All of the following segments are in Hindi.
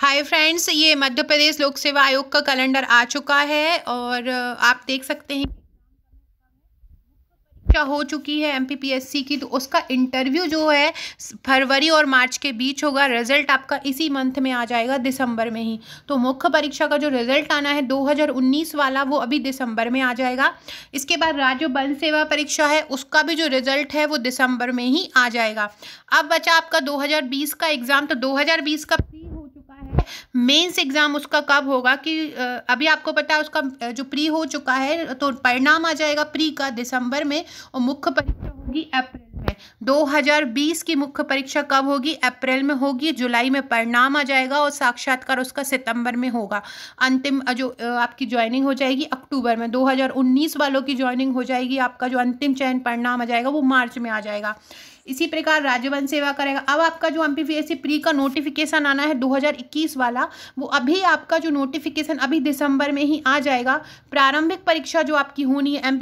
हाय फ्रेंड्स ये मध्य प्रदेश लोक सेवा आयोग का कैलेंडर आ चुका है और आप देख सकते हैं परीक्षा हो चुकी है एमपीपीएससी की तो उसका इंटरव्यू जो है फरवरी और मार्च के बीच होगा रिजल्ट आपका इसी मंथ में आ जाएगा दिसंबर में ही तो मुख्य परीक्षा का जो रिजल्ट आना है 2019 वाला वो अभी दिसंबर में आ जाएगा इसके बाद राज्य वन सेवा परीक्षा है उसका भी जो रिजल्ट है वो दिसंबर में ही आ जाएगा अब बचा आपका दो का एग्ज़ाम तो दो का प्री मेंस एग्ज़ाम उसका कब होगा कि अभी आपको पता है उसका जो प्री हो चुका है तो परिणाम आ जाएगा प्री का दिसंबर में और मुख्य परीक्षा होगी अप्रैल में 2020 की मुख्य परीक्षा कब होगी अप्रैल में होगी जुलाई में परिणाम आ जाएगा और साक्षात्कार उसका सितंबर में होगा अंतिम जो आपकी ज्वाइनिंग हो जाएगी अक्टूबर में 2019 वालों की ज्वाइनिंग हो जाएगी आपका जो अंतिम चयन परिणाम आ जाएगा वो मार्च में आ जाएगा इसी प्रकार वन सेवा करेगा अब आपका जो एम पी प्री का नोटिफिकेशन आना है 2021 वाला वो अभी आपका जो नोटिफिकेशन अभी दिसंबर में ही आ जाएगा प्रारंभिक परीक्षा जो आपकी होनी है एम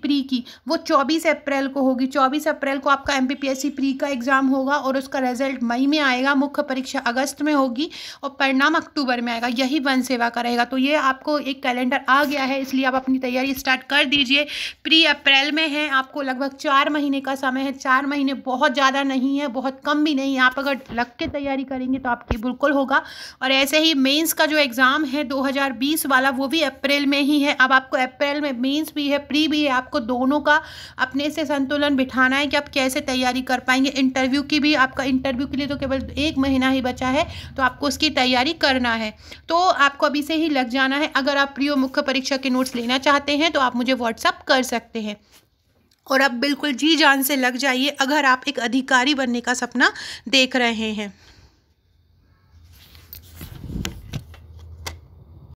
प्री की वो चौबीस अप्रैल को होगी चौबीस अप्रैल को आपका एम प्री का एग्ज़ाम होगा और उसका रिजल्ट मई में आएगा मुख्य परीक्षा अगस्त में होगी और परिणाम अक्टूबर में आएगा यही वन सेवा का रहेगा तो ये आपको एक कैलेंडर आ गया है इसलिए आप अपनी तैयारी स्टार्ट कर दीजिए प्री अप्रैल में है आपको लगभग चार महीने का समय है चार महीने बहुत ज़्यादा नहीं है बहुत कम भी नहीं है आप अगर लग के तैयारी करेंगे तो आपकी बिल्कुल होगा और ऐसे ही मेंस का जो एग्ज़ाम है 2020 वाला वो भी अप्रैल में ही है अब आपको अप्रैल में मेंस भी है प्री भी है आपको दोनों का अपने से संतुलन बिठाना है कि आप कैसे तैयारी कर पाएंगे इंटरव्यू की भी आपका इंटरव्यू के लिए तो केवल एक महीना ही बचा है तो आपको उसकी तैयारी करना है तो आपको अभी से ही लग जाना है अगर आप प्रियो मुख्य परीक्षा के नोट्स लेना चाहते हैं तो आप मुझे व्हाट्सअप कर सकते हैं और आप बिल्कुल जी जान से लग जाइए अगर आप एक अधिकारी बनने का सपना देख रहे हैं